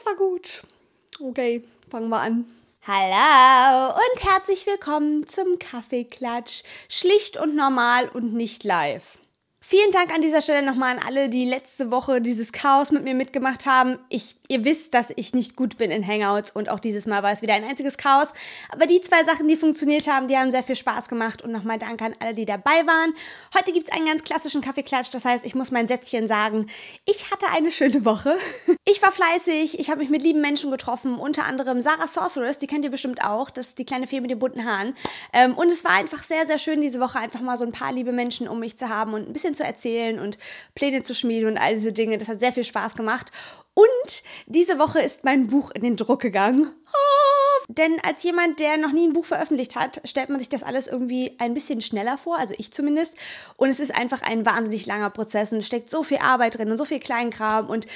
das war gut. Okay, fangen wir an. Hallo und herzlich willkommen zum Kaffeeklatsch. Schlicht und normal und nicht live. Vielen Dank an dieser Stelle nochmal an alle, die letzte Woche dieses Chaos mit mir mitgemacht haben. Ich Ihr wisst, dass ich nicht gut bin in Hangouts und auch dieses Mal war es wieder ein einziges Chaos. Aber die zwei Sachen, die funktioniert haben, die haben sehr viel Spaß gemacht und nochmal danke an alle, die dabei waren. Heute gibt es einen ganz klassischen Kaffeeklatsch, das heißt, ich muss mein Sätzchen sagen. Ich hatte eine schöne Woche. Ich war fleißig, ich habe mich mit lieben Menschen getroffen, unter anderem Sarah Sorceress, die kennt ihr bestimmt auch, das ist die kleine Fee mit den bunten Haaren. Ähm, und es war einfach sehr, sehr schön, diese Woche einfach mal so ein paar liebe Menschen um mich zu haben und ein bisschen zu erzählen und Pläne zu schmieden und all diese Dinge. Das hat sehr viel Spaß gemacht. Und diese Woche ist mein Buch in den Druck gegangen. Denn als jemand, der noch nie ein Buch veröffentlicht hat, stellt man sich das alles irgendwie ein bisschen schneller vor, also ich zumindest. Und es ist einfach ein wahnsinnig langer Prozess und es steckt so viel Arbeit drin und so viel Kleinkram. Und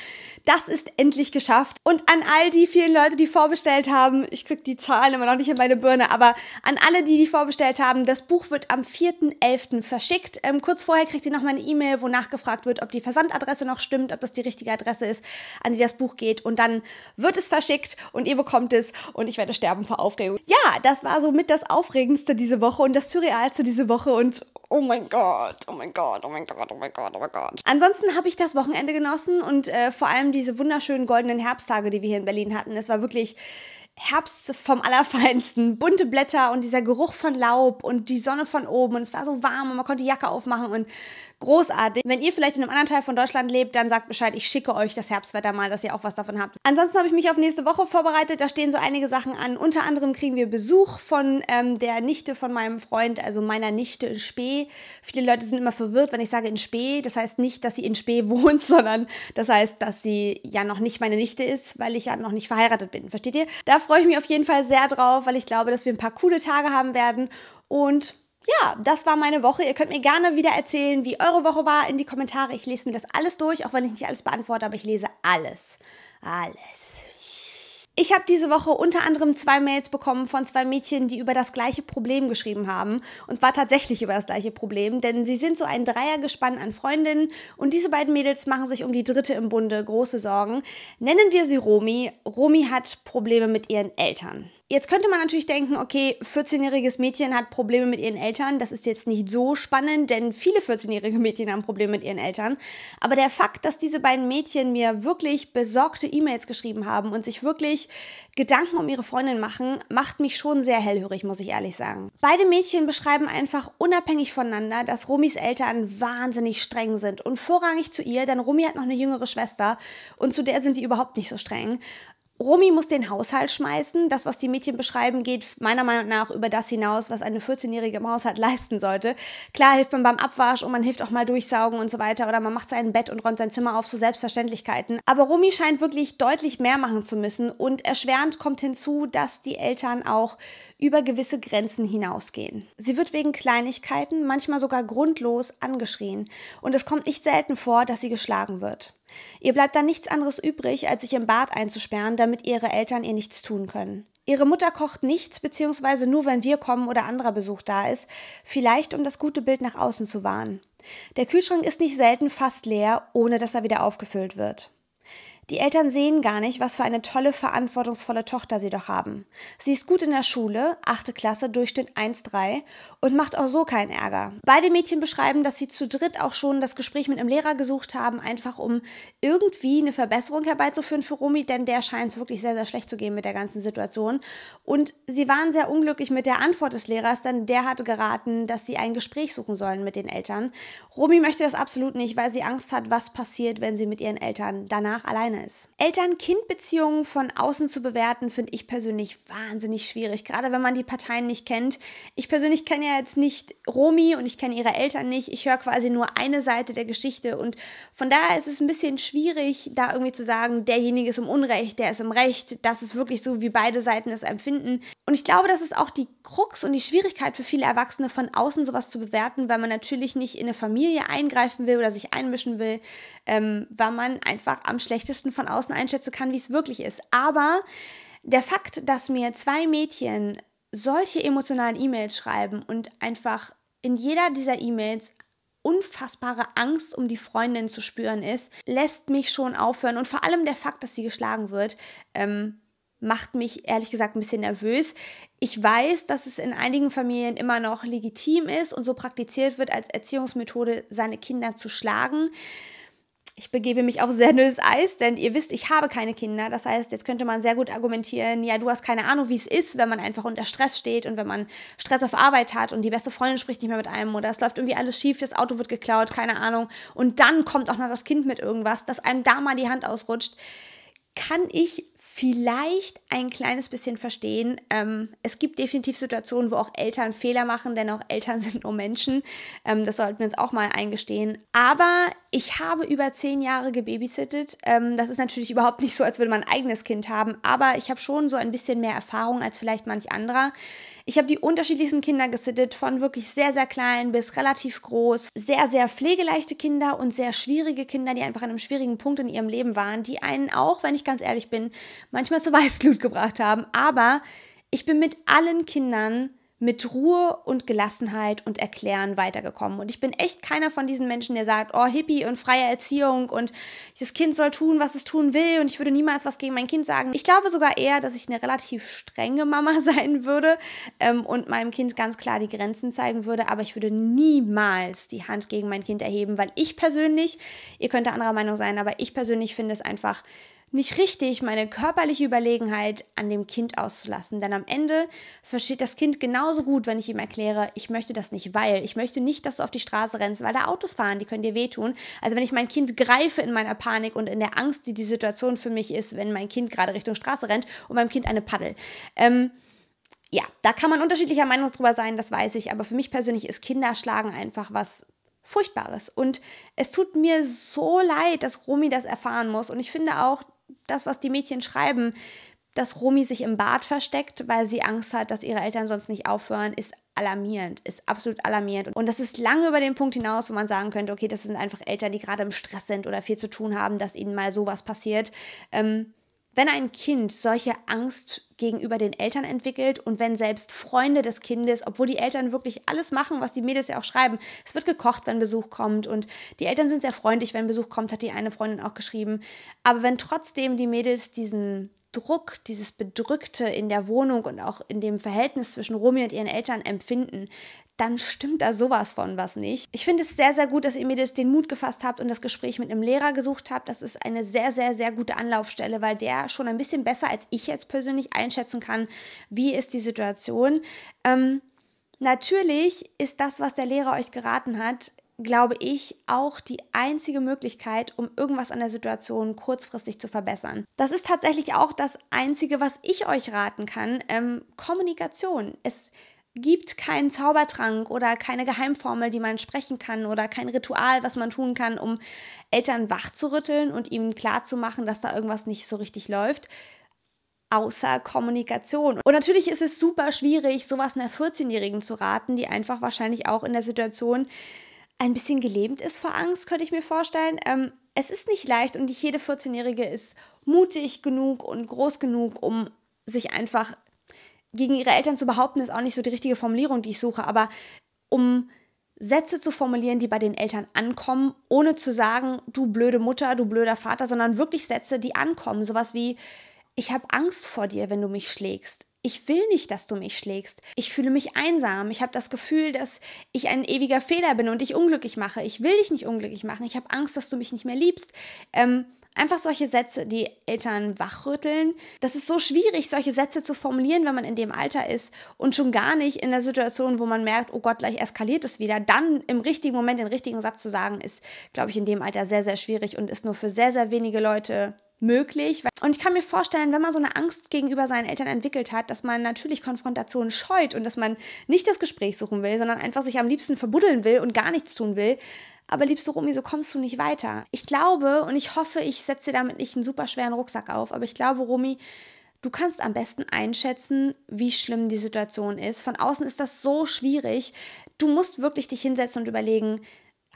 das ist endlich geschafft. Und an all die vielen Leute, die vorbestellt haben, ich kriege die Zahlen immer noch nicht in meine Birne, aber an alle, die die vorbestellt haben, das Buch wird am 4.11. verschickt. Ähm, kurz vorher kriegt ihr noch mal eine E-Mail, wo nachgefragt wird, ob die Versandadresse noch stimmt, ob das die richtige Adresse ist, an die das Buch geht. Und dann wird es verschickt und ihr bekommt es und ich werde sterben vor Aufregung. Ja, das war somit das Aufregendste diese Woche und das Surrealste diese Woche und oh mein Gott, oh mein Gott, oh mein Gott, oh mein Gott, oh mein Gott. Ansonsten habe ich das Wochenende genossen und äh, vor allem diese wunderschönen goldenen Herbsttage, die wir hier in Berlin hatten. Es war wirklich Herbst vom Allerfeinsten, bunte Blätter und dieser Geruch von Laub und die Sonne von oben und es war so warm und man konnte die Jacke aufmachen und großartig. Wenn ihr vielleicht in einem anderen Teil von Deutschland lebt, dann sagt Bescheid, ich schicke euch das Herbstwetter mal, dass ihr auch was davon habt. Ansonsten habe ich mich auf nächste Woche vorbereitet, da stehen so einige Sachen an. Unter anderem kriegen wir Besuch von ähm, der Nichte von meinem Freund, also meiner Nichte in Spee. Viele Leute sind immer verwirrt, wenn ich sage in Spee, das heißt nicht, dass sie in Spee wohnt, sondern das heißt, dass sie ja noch nicht meine Nichte ist, weil ich ja noch nicht verheiratet bin, versteht ihr? Dafür freue ich mich auf jeden Fall sehr drauf, weil ich glaube, dass wir ein paar coole Tage haben werden. Und ja, das war meine Woche. Ihr könnt mir gerne wieder erzählen, wie eure Woche war in die Kommentare. Ich lese mir das alles durch, auch wenn ich nicht alles beantworte, aber ich lese alles. Alles. Ich habe diese Woche unter anderem zwei Mails bekommen von zwei Mädchen, die über das gleiche Problem geschrieben haben. Und zwar tatsächlich über das gleiche Problem, denn sie sind so ein Dreiergespann an Freundinnen und diese beiden Mädels machen sich um die dritte im Bunde große Sorgen. Nennen wir sie Romy. Romy hat Probleme mit ihren Eltern. Jetzt könnte man natürlich denken, okay, 14-jähriges Mädchen hat Probleme mit ihren Eltern. Das ist jetzt nicht so spannend, denn viele 14-jährige Mädchen haben Probleme mit ihren Eltern. Aber der Fakt, dass diese beiden Mädchen mir wirklich besorgte E-Mails geschrieben haben und sich wirklich Gedanken um ihre Freundin machen, macht mich schon sehr hellhörig, muss ich ehrlich sagen. Beide Mädchen beschreiben einfach unabhängig voneinander, dass Romis Eltern wahnsinnig streng sind und vorrangig zu ihr, denn Romy hat noch eine jüngere Schwester und zu der sind sie überhaupt nicht so streng. Romy muss den Haushalt schmeißen. Das, was die Mädchen beschreiben, geht meiner Meinung nach über das hinaus, was eine 14-Jährige im Haushalt leisten sollte. Klar hilft man beim Abwasch und man hilft auch mal durchsaugen und so weiter oder man macht sein Bett und räumt sein Zimmer auf, so Selbstverständlichkeiten. Aber Romy scheint wirklich deutlich mehr machen zu müssen und erschwerend kommt hinzu, dass die Eltern auch über gewisse Grenzen hinausgehen. Sie wird wegen Kleinigkeiten, manchmal sogar grundlos, angeschrien und es kommt nicht selten vor, dass sie geschlagen wird. Ihr bleibt dann nichts anderes übrig, als sich im Bad einzusperren, damit ihre Eltern ihr nichts tun können. Ihre Mutter kocht nichts, beziehungsweise nur, wenn wir kommen oder anderer Besuch da ist, vielleicht um das gute Bild nach außen zu wahren. Der Kühlschrank ist nicht selten fast leer, ohne dass er wieder aufgefüllt wird. Die Eltern sehen gar nicht, was für eine tolle, verantwortungsvolle Tochter sie doch haben. Sie ist gut in der Schule, 8. Klasse, Durchschnitt 1,3 und macht auch so keinen Ärger. Beide Mädchen beschreiben, dass sie zu dritt auch schon das Gespräch mit einem Lehrer gesucht haben, einfach um irgendwie eine Verbesserung herbeizuführen für Romy, denn der scheint es wirklich sehr, sehr schlecht zu gehen mit der ganzen Situation. Und sie waren sehr unglücklich mit der Antwort des Lehrers, denn der hatte geraten, dass sie ein Gespräch suchen sollen mit den Eltern. Romy möchte das absolut nicht, weil sie Angst hat, was passiert, wenn sie mit ihren Eltern danach alleine alleine ist. Eltern-Kind-Beziehungen von außen zu bewerten, finde ich persönlich wahnsinnig schwierig, gerade wenn man die Parteien nicht kennt. Ich persönlich kenne ja jetzt nicht Romi und ich kenne ihre Eltern nicht. Ich höre quasi nur eine Seite der Geschichte und von daher ist es ein bisschen schwierig, da irgendwie zu sagen, derjenige ist im Unrecht, der ist im Recht. Das ist wirklich so, wie beide Seiten es empfinden. Und ich glaube, das ist auch die Krux und die Schwierigkeit für viele Erwachsene, von außen sowas zu bewerten, weil man natürlich nicht in eine Familie eingreifen will oder sich einmischen will, ähm, weil man einfach am schlechtesten besten von außen einschätzen kann, wie es wirklich ist. Aber der Fakt, dass mir zwei Mädchen solche emotionalen E-Mails schreiben und einfach in jeder dieser E-Mails unfassbare Angst um die Freundin zu spüren ist, lässt mich schon aufhören. Und vor allem der Fakt, dass sie geschlagen wird, ähm, macht mich ehrlich gesagt ein bisschen nervös. Ich weiß, dass es in einigen Familien immer noch legitim ist und so praktiziert wird, als Erziehungsmethode seine Kinder zu schlagen ich begebe mich auf sehr dünnes Eis, denn ihr wisst, ich habe keine Kinder. Das heißt, jetzt könnte man sehr gut argumentieren, ja, du hast keine Ahnung, wie es ist, wenn man einfach unter Stress steht und wenn man Stress auf Arbeit hat und die beste Freundin spricht nicht mehr mit einem oder es läuft irgendwie alles schief, das Auto wird geklaut, keine Ahnung. Und dann kommt auch noch das Kind mit irgendwas, das einem da mal die Hand ausrutscht. Kann ich vielleicht ein kleines bisschen verstehen. Ähm, es gibt definitiv Situationen, wo auch Eltern Fehler machen, denn auch Eltern sind nur Menschen. Ähm, das sollten wir uns auch mal eingestehen. Aber ich habe über zehn Jahre gebabysittet. Ähm, das ist natürlich überhaupt nicht so, als würde man ein eigenes Kind haben, aber ich habe schon so ein bisschen mehr Erfahrung als vielleicht manch anderer. Ich habe die unterschiedlichsten Kinder gesittet, von wirklich sehr, sehr klein bis relativ groß. Sehr, sehr pflegeleichte Kinder und sehr schwierige Kinder, die einfach an einem schwierigen Punkt in ihrem Leben waren, die einen auch, wenn ich ganz ehrlich bin, manchmal zu Weißglut gebracht haben. Aber ich bin mit allen Kindern mit Ruhe und Gelassenheit und Erklären weitergekommen. Und ich bin echt keiner von diesen Menschen, der sagt, oh, Hippie und freie Erziehung und das Kind soll tun, was es tun will und ich würde niemals was gegen mein Kind sagen. Ich glaube sogar eher, dass ich eine relativ strenge Mama sein würde ähm, und meinem Kind ganz klar die Grenzen zeigen würde, aber ich würde niemals die Hand gegen mein Kind erheben, weil ich persönlich, ihr könnt da anderer Meinung sein, aber ich persönlich finde es einfach nicht richtig, meine körperliche Überlegenheit an dem Kind auszulassen. Denn am Ende versteht das Kind genauso gut, wenn ich ihm erkläre, ich möchte das nicht, weil ich möchte nicht, dass du auf die Straße rennst, weil da Autos fahren, die können dir wehtun. Also wenn ich mein Kind greife in meiner Panik und in der Angst, die die Situation für mich ist, wenn mein Kind gerade Richtung Straße rennt und meinem Kind eine Paddel. Ähm, ja, da kann man unterschiedlicher Meinung drüber sein, das weiß ich, aber für mich persönlich ist Kinderschlagen einfach was Furchtbares. Und es tut mir so leid, dass Romy das erfahren muss. Und ich finde auch, das, was die Mädchen schreiben, dass Romy sich im Bad versteckt, weil sie Angst hat, dass ihre Eltern sonst nicht aufhören, ist alarmierend, ist absolut alarmierend. Und das ist lange über den Punkt hinaus, wo man sagen könnte, okay, das sind einfach Eltern, die gerade im Stress sind oder viel zu tun haben, dass ihnen mal sowas passiert. Ähm, wenn ein Kind solche Angst gegenüber den Eltern entwickelt und wenn selbst Freunde des Kindes, obwohl die Eltern wirklich alles machen, was die Mädels ja auch schreiben, es wird gekocht, wenn Besuch kommt und die Eltern sind sehr freundlich, wenn Besuch kommt, hat die eine Freundin auch geschrieben. Aber wenn trotzdem die Mädels diesen Druck, dieses Bedrückte in der Wohnung und auch in dem Verhältnis zwischen Romy und ihren Eltern empfinden, dann stimmt da sowas von was nicht. Ich finde es sehr, sehr gut, dass ihr mir jetzt den Mut gefasst habt und das Gespräch mit einem Lehrer gesucht habt. Das ist eine sehr, sehr, sehr gute Anlaufstelle, weil der schon ein bisschen besser als ich jetzt persönlich einschätzen kann, wie ist die Situation. Ähm, natürlich ist das, was der Lehrer euch geraten hat, glaube ich, auch die einzige Möglichkeit, um irgendwas an der Situation kurzfristig zu verbessern. Das ist tatsächlich auch das Einzige, was ich euch raten kann. Ähm, Kommunikation. Es gibt keinen Zaubertrank oder keine Geheimformel, die man sprechen kann oder kein Ritual, was man tun kann, um Eltern wachzurütteln und ihnen klarzumachen, dass da irgendwas nicht so richtig läuft, außer Kommunikation. Und natürlich ist es super schwierig, sowas einer 14-Jährigen zu raten, die einfach wahrscheinlich auch in der Situation ein bisschen gelähmt ist vor Angst, könnte ich mir vorstellen. Ähm, es ist nicht leicht und nicht jede 14-Jährige ist mutig genug und groß genug, um sich einfach gegen ihre Eltern zu behaupten, ist auch nicht so die richtige Formulierung, die ich suche, aber um Sätze zu formulieren, die bei den Eltern ankommen, ohne zu sagen, du blöde Mutter, du blöder Vater, sondern wirklich Sätze, die ankommen. Sowas wie, ich habe Angst vor dir, wenn du mich schlägst. Ich will nicht, dass du mich schlägst. Ich fühle mich einsam. Ich habe das Gefühl, dass ich ein ewiger Fehler bin und dich unglücklich mache. Ich will dich nicht unglücklich machen. Ich habe Angst, dass du mich nicht mehr liebst. Ähm, Einfach solche Sätze, die Eltern wachrütteln. Das ist so schwierig, solche Sätze zu formulieren, wenn man in dem Alter ist und schon gar nicht in der Situation, wo man merkt, oh Gott, gleich eskaliert es wieder. Dann im richtigen Moment den richtigen Satz zu sagen, ist, glaube ich, in dem Alter sehr, sehr schwierig und ist nur für sehr, sehr wenige Leute möglich. Und ich kann mir vorstellen, wenn man so eine Angst gegenüber seinen Eltern entwickelt hat, dass man natürlich Konfrontationen scheut und dass man nicht das Gespräch suchen will, sondern einfach sich am liebsten verbuddeln will und gar nichts tun will, aber liebste Romy, so kommst du nicht weiter. Ich glaube und ich hoffe, ich setze dir damit nicht einen super schweren Rucksack auf, aber ich glaube, Romy, du kannst am besten einschätzen, wie schlimm die Situation ist. Von außen ist das so schwierig. Du musst wirklich dich hinsetzen und überlegen,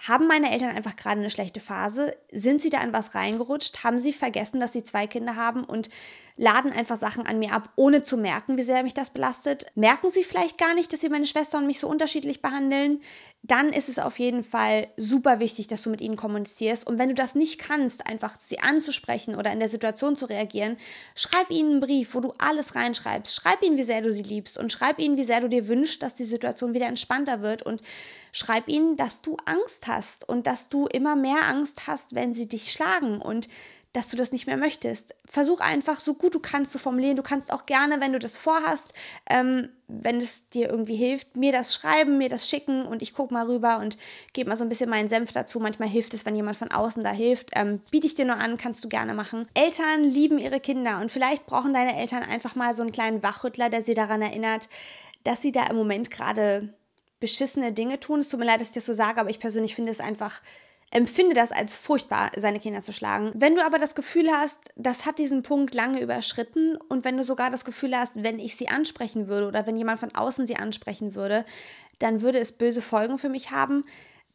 haben meine Eltern einfach gerade eine schlechte Phase? Sind sie da an was reingerutscht? Haben sie vergessen, dass sie zwei Kinder haben und laden einfach Sachen an mir ab, ohne zu merken, wie sehr mich das belastet? Merken sie vielleicht gar nicht, dass sie meine Schwester und mich so unterschiedlich behandeln? dann ist es auf jeden Fall super wichtig, dass du mit ihnen kommunizierst. Und wenn du das nicht kannst, einfach sie anzusprechen oder in der Situation zu reagieren, schreib ihnen einen Brief, wo du alles reinschreibst. Schreib ihnen, wie sehr du sie liebst und schreib ihnen, wie sehr du dir wünschst, dass die Situation wieder entspannter wird. Und schreib ihnen, dass du Angst hast und dass du immer mehr Angst hast, wenn sie dich schlagen. Und dass du das nicht mehr möchtest. Versuch einfach so gut du kannst zu formulieren. Du kannst auch gerne, wenn du das vorhast, ähm, wenn es dir irgendwie hilft, mir das schreiben, mir das schicken und ich gucke mal rüber und gebe mal so ein bisschen meinen Senf dazu. Manchmal hilft es, wenn jemand von außen da hilft. Ähm, biete ich dir nur an, kannst du gerne machen. Eltern lieben ihre Kinder und vielleicht brauchen deine Eltern einfach mal so einen kleinen Wachrüttler, der sie daran erinnert, dass sie da im Moment gerade beschissene Dinge tun. Es tut mir leid, dass ich das so sage, aber ich persönlich finde es einfach empfinde das als furchtbar, seine Kinder zu schlagen. Wenn du aber das Gefühl hast, das hat diesen Punkt lange überschritten und wenn du sogar das Gefühl hast, wenn ich sie ansprechen würde oder wenn jemand von außen sie ansprechen würde, dann würde es böse Folgen für mich haben,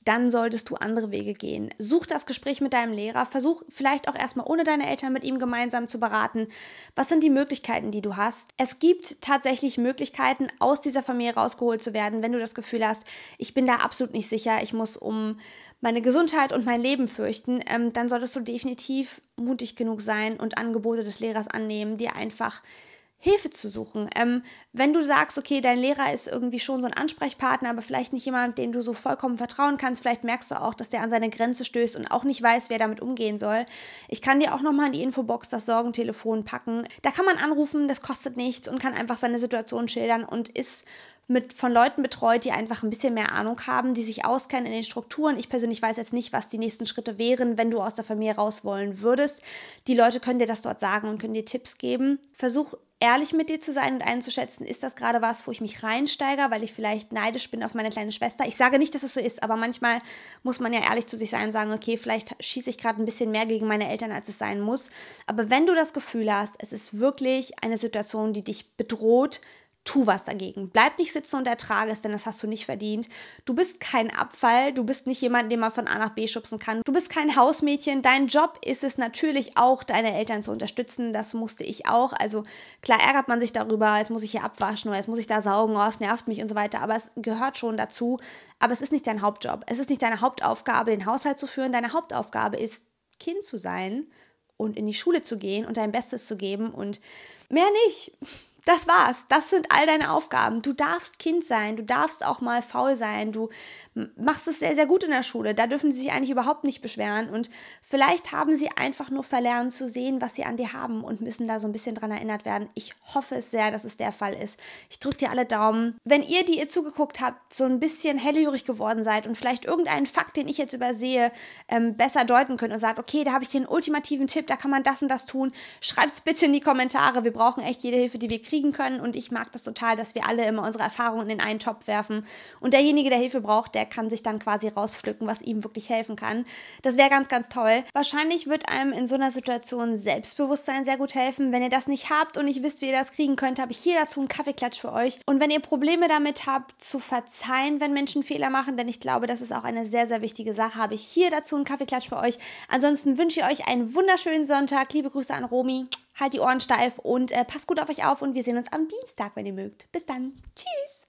dann solltest du andere Wege gehen. Such das Gespräch mit deinem Lehrer, versuch vielleicht auch erstmal ohne deine Eltern mit ihm gemeinsam zu beraten. Was sind die Möglichkeiten, die du hast? Es gibt tatsächlich Möglichkeiten, aus dieser Familie rausgeholt zu werden, wenn du das Gefühl hast, ich bin da absolut nicht sicher, ich muss um meine Gesundheit und mein Leben fürchten, ähm, dann solltest du definitiv mutig genug sein und Angebote des Lehrers annehmen, die einfach Hilfe zu suchen. Ähm, wenn du sagst, okay, dein Lehrer ist irgendwie schon so ein Ansprechpartner, aber vielleicht nicht jemand, dem du so vollkommen vertrauen kannst, vielleicht merkst du auch, dass der an seine Grenze stößt und auch nicht weiß, wer damit umgehen soll. Ich kann dir auch nochmal in die Infobox das Sorgentelefon packen. Da kann man anrufen, das kostet nichts und kann einfach seine Situation schildern und ist mit, von Leuten betreut, die einfach ein bisschen mehr Ahnung haben, die sich auskennen in den Strukturen. Ich persönlich weiß jetzt nicht, was die nächsten Schritte wären, wenn du aus der Familie raus wollen würdest. Die Leute können dir das dort sagen und können dir Tipps geben. Versuch ehrlich mit dir zu sein und einzuschätzen, ist das gerade was, wo ich mich reinsteige, weil ich vielleicht neidisch bin auf meine kleine Schwester. Ich sage nicht, dass es so ist, aber manchmal muss man ja ehrlich zu sich sein und sagen, okay, vielleicht schieße ich gerade ein bisschen mehr gegen meine Eltern, als es sein muss. Aber wenn du das Gefühl hast, es ist wirklich eine Situation, die dich bedroht, tu was dagegen. Bleib nicht sitzen und ertrage es, denn das hast du nicht verdient. Du bist kein Abfall, du bist nicht jemand, den man von A nach B schubsen kann. Du bist kein Hausmädchen. Dein Job ist es natürlich auch, deine Eltern zu unterstützen. Das musste ich auch. Also klar ärgert man sich darüber, jetzt muss ich hier abwaschen oder jetzt muss ich da saugen, oh, es nervt mich und so weiter. Aber es gehört schon dazu. Aber es ist nicht dein Hauptjob. Es ist nicht deine Hauptaufgabe, den Haushalt zu führen. Deine Hauptaufgabe ist, Kind zu sein und in die Schule zu gehen und dein Bestes zu geben und mehr nicht das war's. Das sind all deine Aufgaben. Du darfst Kind sein, du darfst auch mal faul sein, du machst es sehr, sehr gut in der Schule. Da dürfen sie sich eigentlich überhaupt nicht beschweren. Und vielleicht haben sie einfach nur verlernt zu sehen, was sie an dir haben und müssen da so ein bisschen dran erinnert werden. Ich hoffe es sehr, dass es der Fall ist. Ich drücke dir alle Daumen. Wenn ihr, die ihr zugeguckt habt, so ein bisschen hellhörig geworden seid und vielleicht irgendeinen Fakt, den ich jetzt übersehe, ähm, besser deuten könnt und sagt, okay, da habe ich den ultimativen Tipp, da kann man das und das tun, schreibt es bitte in die Kommentare. Wir brauchen echt jede Hilfe, die wir kriegen können. Und ich mag das total, dass wir alle immer unsere Erfahrungen in einen Topf werfen. Und derjenige, der Hilfe braucht, der er kann sich dann quasi rauspflücken, was ihm wirklich helfen kann. Das wäre ganz, ganz toll. Wahrscheinlich wird einem in so einer Situation Selbstbewusstsein sehr gut helfen. Wenn ihr das nicht habt und nicht wisst, wie ihr das kriegen könnt, habe ich hier dazu einen Kaffeeklatsch für euch. Und wenn ihr Probleme damit habt, zu verzeihen, wenn Menschen Fehler machen, denn ich glaube, das ist auch eine sehr, sehr wichtige Sache, habe ich hier dazu einen Kaffeeklatsch für euch. Ansonsten wünsche ich euch einen wunderschönen Sonntag. Liebe Grüße an Romy. Halt die Ohren steif und äh, passt gut auf euch auf und wir sehen uns am Dienstag, wenn ihr mögt. Bis dann. Tschüss.